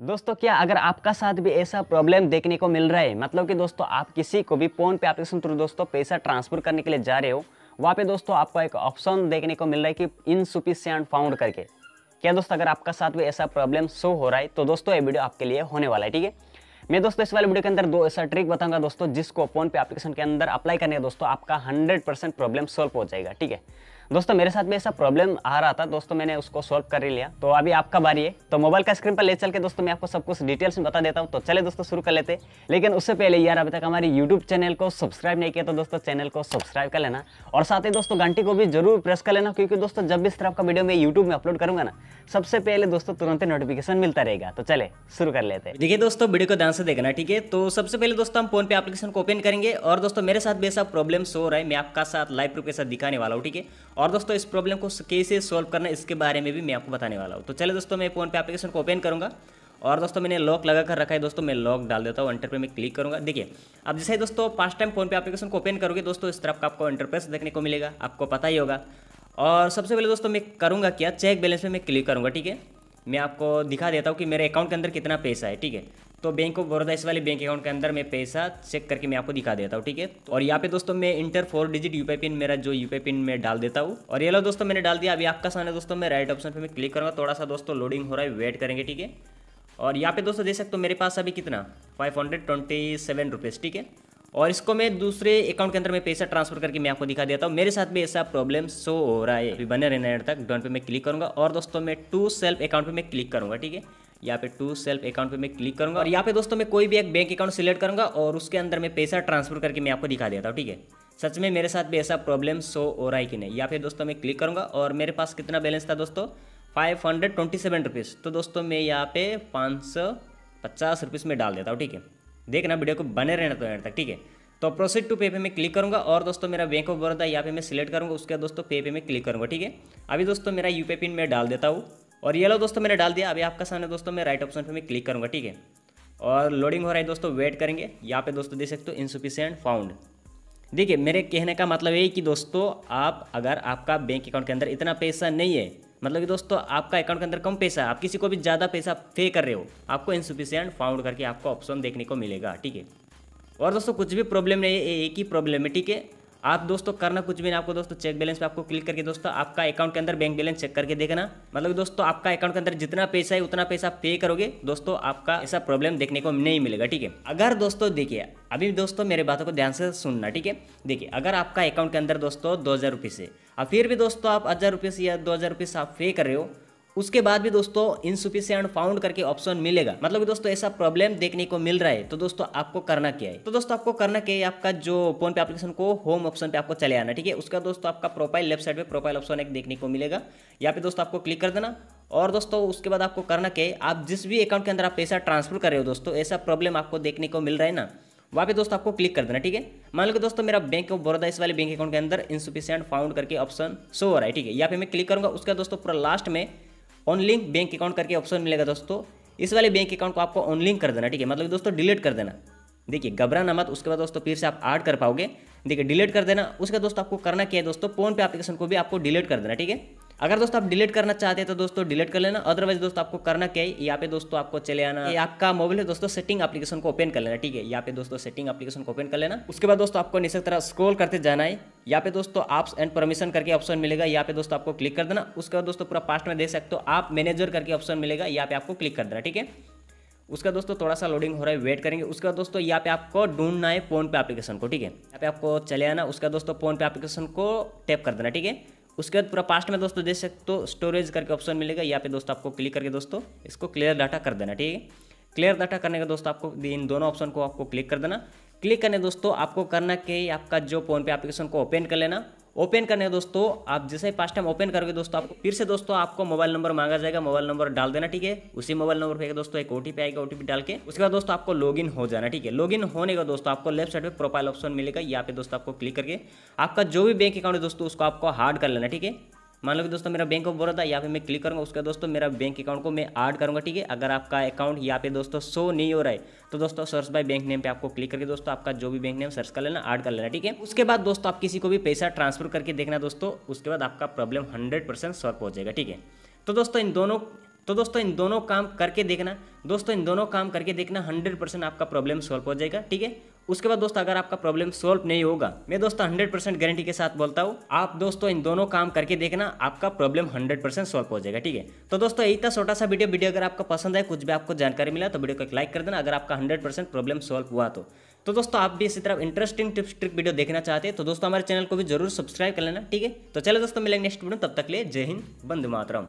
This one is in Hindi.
दोस्तों क्या अगर आपका साथ भी ऐसा प्रॉब्लम देखने को मिल रहा है मतलब कि दोस्तों आप किसी को भी फ़ोन पे एप्लीकेशन थ्रू दोस्तों पैसा ट्रांसफ़र करने के लिए जा रहे हो वहाँ पे दोस्तों आपको एक ऑप्शन देखने को मिल रहा है कि इनसुफिशियंट फाउंड करके क्या दोस्तों अगर आपका साथ भी ऐसा प्रॉब्लम शो हो रहा है तो दोस्तों ये वीडियो आपके लिए होने वाला है ठीक है मैं दोस्तों इस वाले वीडियो के अंदर दो ऐसा ट्रिक बताऊंगा दोस्तों जिसको फोन पे एप्लीकेशन के अंदर अप्लाई करने दोस्तों आपका हंड्रेड प्रॉब्लम सॉल्व हो जाएगा ठीक है दोस्तों मेरे साथ में ऐसा प्रॉब्लम आ रहा था दोस्तों मैंने उसको सॉल्व कर ही लिया तो अभी आपका बारी है तो मोबाइल का स्क्रीन पर ले चल के दोस्तों मैं आपको सब कुछ डिटेल्स में बता देता हूँ तो चले दोस्तों शुरू कर लेते लेकिन उससे पहले यार अभी तक हमारे यूट्यूब चैनल को सब्सक्राइब नहीं किया तो दोस्तों चैनल को सब्सक्राइब कर लेना और साथ ही दोस्तों घंटी को भी जरूर प्रेस कर लेना क्योंकि दोस्तों जब भी इस तरह का वीडियो मैं यूट्यूब में अपलोड करूंगा ना सबसे पहले दोस्तों तुरंत नोटिफिकेशन मिलता रहेगा तो चले शुरू कर लेते देखिए दोस्तों वीडियो को ध्यान से देखना ठीक है तो सबसे पहले दोस्तों हम फोन पे एप्लीकेशन को ओपन करेंगे और दोस्तों मेरे साथ भी ऐसा प्रॉब्लम हो रहा है मैं आपका साथ लाइव रूप के साथ दिखाने वाला हूँ ठीक है और दोस्तों इस प्रॉब्लम को कैसे सॉल्व करना इसके बारे में भी मैं आपको बताने वाला हूँ तो चले दोस्तों मैं फ़ोन पे एप्लीकेशन को ओपन करूँगा और दोस्तों मैंने लॉक लगा कर रखा है दोस्तों मैं लॉक डाल देता हूँ एंटर पे मैं क्लिक करूँगा देखिए अब जैसे दोस्तों फर्स्ट टाइम फोन पे एप्लीकेशन को ओपन करोगे दोस्तों इस तरफ का आपको इंटरप्रेस देखने को मिलेगा आपको पता ही होगा और सबसे पहले दोस्तों मैं करूँगा क्या चेक बैलेंस में मैं क्लिक करूँगा ठीक है मैं आपको दिखा देता हूँ कि मेरे अकाउंट के अंदर कितना पैसा है ठीक है तो बैंक ऑफ बड़ौदा इस वाले बैंक अकाउंट के अंदर मैं पैसा चेक करके मैं आपको दिखा देता हूँ ठीक है और यहाँ पे दोस्तों मैं enter four digit UPI PIN मेरा जो यूपीआई पिन मैं डाल देता हूँ और ये लो दोस्तों मैंने डाल दिया अभी आपका सामने दोस्तों मैं राइट ऑप्शन पर मैं क्लिक करूँगा थोड़ा सा दोस्तों लोडिंग हो रहा है वेट करेंगे ठीक है और यहाँ पे दोस्तों देख सकते हो मेरे पास अभी कितना five hundred twenty seven rupees ठीक है और इसको मैं दूसरे अकाउंट के अंदर मैं पैसा ट्रांसफर करके मैं आपको दिखा देता हूँ मेरे साथ भी ऐसा प्रॉब्लम शो हो रहा है अभी बने रहना तक डॉन पे मैं क्लिक करूँगा और दोस्तों मैं टू सेल्फ अकाउंट पे मैं क्लिक करूँगा ठीक है यहाँ पे टू सेल्फ अकाउंट पे मैं क्लिक करूँगा और यहाँ पे दोस्तों मैं कोई भी एक बैंक अकाउंट सिलेक्ट करूँगा और उसके अंदर मैं पैसा ट्रांसफर करके मैं आपको दिखा देता हूँ ठीक है सच में मेरे साथ भी ऐसा प्रॉब्लम शो हो रहा है कि नहीं या फिर दोस्तों मैं क्लिक करूँगा और मेरे पास कितना बैलेंस था दोस्तों five hundred twenty seven rupees तो दोस्तों मैं यहाँ पे पाँच सौ पचास रुपीज़ में डाल देता हूँ ठीक है देखना वीडियो को बने रहना तो रहने तक ठीक है तो प्रोसीड टू पे पे मैं क्लिक करूँगा और दोस्तों मेरा बैंक ऑफ बड़ौदा यहाँ पे मैं सिलेक्ट करूँगा उसके बाद दोस्तों पे पे में क्लिक करूँगा ठीक है अभी दोस्तों मेरा यू पी पिन मैं डाल देता हूँ और ये लो दोस्तों मैंने डाल दिया अभी आपका सामने दोस्तों मैं राइट ऑप्शन पर मैं क्लिक करूँगा ठीक है और लोडिंग हो रहा है दोस्तों वेट करेंगे यहाँ पे दोस्तों देख सकते हो इनसुफिशियंट फाउंड देखिए मेरे कहने का मतलब यही कि दोस्तों आप अगर आपका बैंक अकाउंट के अंदर इतना पैसा नहीं है मतलब कि दोस्तों आपका अकाउंट के अंदर कम पैसा है आप किसी को भी ज़्यादा पैसा पे कर रहे हो आपको इनसुफिशियंट फाउंड करके आपको ऑप्शन देखने को मिलेगा ठीक है और दोस्तों कुछ भी प्रॉब्लम नहीं है एक ही प्रॉब्लम है ठीक है आप दोस्तों करना कुछ भी नहीं आपको दोस्तों चेक बैलेंस पे आपको क्लिक करके दोस्तों आपका अकाउंट के अंदर बैंक बैलेंस चेक करके देखना मतलब दोस्तों आपका अकाउंट के अंदर जितना पैसा है उतना पैसा पे करोगे दोस्तों आपका ऐसा प्रॉब्लम देखने को नहीं मिलेगा ठीक है अगर दोस्तों देखिए अभी दोस्तों मेरे बातों को ध्यान से सुनना ठीक है देखिए अगर आपका अकाउंट के अंदर दोस्तों दो हज़ार रुपये से और फिर भी दोस्तों आप हज़ार से या दो हज़ार से आप पे कर रहे हो उसके बाद भी दोस्तों इनसुफिशियंट फाउंड करके ऑप्शन मिलेगा मतलब कि दोस्तों ऐसा प्रॉब्लम देखने को मिल रहा है तो दोस्तों आपको करना क्या है तो दोस्तों आपको करना क्या है आपका जो फोन पे एप्लीकेशन को होम ऑप्शन पे आपको चले आना ठीक है उसका दोस्तों आपका प्रोफाइल लेफ्ट साइड पे प्रोफाइल ऑप्शन एक देखने को मिलेगा यहाँ पे दोस्तों आपको क्लिक कर देना और दोस्तों उसके बाद आपको करना क्या है आप जिस भी अकाउंट के अंदर आप पैसा ट्रांसफर कर रहे हो दोस्तों ऐसा प्रॉब्लम आपको देखने को मिल रहा है ना वहाँ पे दोस्तों आपको क्लिक कर देना ठीक है मान लो दोस्तों मेरा बैंक ऑफ बड़ौदा इस वाले बैंक अकाउंट के अंदर इंसुफिशियंट फाउंड करके ऑप्शन शो हो रहा है ठीक है यहाँ पे मैं क्लिक करूंगा उसका दोस्तों पूरा लास्ट में ऑनलिंक बैंक अकाउंट करके ऑप्शन मिलेगा दोस्तों इस वाले बैंक अकाउंट को आपको ऑनलिंक कर देना ठीक है मतलब दोस्तों डिलीट कर देना देखिए घबराना मत उसके बाद दोस्तों फिर से आप ऐड कर पाओगे देखिए डिलीट कर देना उसके दोस्तों आपको करना क्या है दोस्तों फोन पे एप्लीकेशन को भी आपको डिलीट कर देना ठीक है अगर दोस्तों आप डिलीट करना चाहते हैं तो दोस्तों डिलीट कर लेना अदरवाइज दोस्तों आपको करना क्या है यहाँ पे दोस्तों आपको चले आना ये आपका मोबाइल है दोस्तों सेटिंग एप्लीकेशन को ओपन कर लेना ठीक है यहाँ पे दोस्तों सेटिंग एप्लीकेशन को ओपन कर लेना उसके बाद दोस्तों आपको निश्चित तरह स्क्रॉल करते जाना है यहाँ पे दोस्तों आप एंड परमिशन करके ऑप्शन मिलेगा यहाँ पे दोस्तों आपको क्लिक कर देना उसके बाद दोस्तों पूरा पास्ट में देख सकते हो आप मैनेजर करके ऑप्शन मिलेगा यहाँ पे आपको क्लिक कर देना ठीक है उसका दोस्तों थोड़ा सा लोडिंग हो रहा है वेट करेंगे उसका दोस्तों यहाँ पे आपको ढूंढना है फोन पे एप्लीकेशन को ठीक है यहाँ पे आपको चले आना उसका दोस्तों फोन पे एप्लीकेशन को टैप कर देना ठीक है उसके बाद पूरा पास्ट में दोस्तों देख सकते हो स्टोरेज करके ऑप्शन मिलेगा यहाँ पे दोस्तों आपको क्लिक करके दोस्तों इसको क्लियर डाटा कर देना ठीक है क्लियर डाटा करने का दोस्तों आपको इन दोनों ऑप्शन को आपको क्लिक कर देना क्लिक करने दोस्तों आपको करना कि आपका जो फोन पे एप्लीकेशन को ओपन कर लेना ओपन करने दोस्तों आप जैसे ही पाँच टाइम ओपन करोगे दोस्तों आपको फिर से दोस्तों आपको मोबाइल नंबर मांगा जाएगा मोबाइल नंबर डाल देना ठीक है उसी मोबाइल नंबर पे दोस्तों एक ओटीपी आएगा ओटीपी डाल के उसके बाद दोस्तों आपको लॉगिन हो जाना ठीक है लॉगिन होने का दोस्तों आपको लेफ्ट साइड पे प्रोफाइल ऑप्शन मिलेगा यहाँ पे दोस्तों आपको क्लिक करके आपका जो भी बैंक अकाउंट है दोस्तों उसको आपको हार्ड कर लेना ठीक है मान लो कि दोस्तों मेरा बैंक ऑफ बड़ौदा यहाँ पे मैं क्लिक करूँगा उसका दोस्तों मेरा बैंक अकाउंट को मैं ऐड करूँगा ठीक है अगर आपका अकाउंट यहाँ पे दोस्तों शो नहीं हो रहा है तो दोस्तों सर्च बाय बैंक नेम पे आपको क्लिक करके दोस्तों आपका जो भी बैंक नेम सर्च कर लेना ऐड कर लेना ठीक है उसके बाद दोस्तों आप किसी को भी पैसा ट्रांसफर करके देखना दोस्तों उसके बाद आपका प्रॉब्लम हंड्रेड परसेंट सॉल्व हो जाएगा ठीक है तो दोस्तों इन दोनों तो दोस्तों इन दोनों काम करके देखना दोस्तों इन दोनों काम करके देखना हंड्रेड परसेंट आपका प्रॉब्लम सॉल्व हो जाएगा ठीक है उसके बाद दोस्तों अगर आपका प्रॉब्लम सॉल्व नहीं होगा मैं दोस्तों हंड्रेड परसेंट गारंटी के साथ बोलता हूँ आप दोस्तों तो इन दोनों काम करके देखना आपका प्रॉब्लम हंड्रेड परसेंट सॉल्व हो जाएगा ठीक है तो दोस्तों यही था छोटा सा वीडियो वीडियो अगर आपको पसंद है कुछ भी आपको जानकारी मिला तो वीडियो को एक लाइक कर देना अगर आपका हंड्रेड परसेंट प्रॉब्लम सॉल्व हुआ तो तो दोस्तों आप भी इसी तरह इंटरेस्टिंग टिप्स ट्रिक वीडियो देखना चाहते हैं तो दोस्तों हमारे चैनल को भी जरूर सब्सक्राइब कर लेना ठीक है तो चलो दोस्तों मिलेंगे नेक्स्ट वीडियो तब तक ले जय हिंद बंद मातरम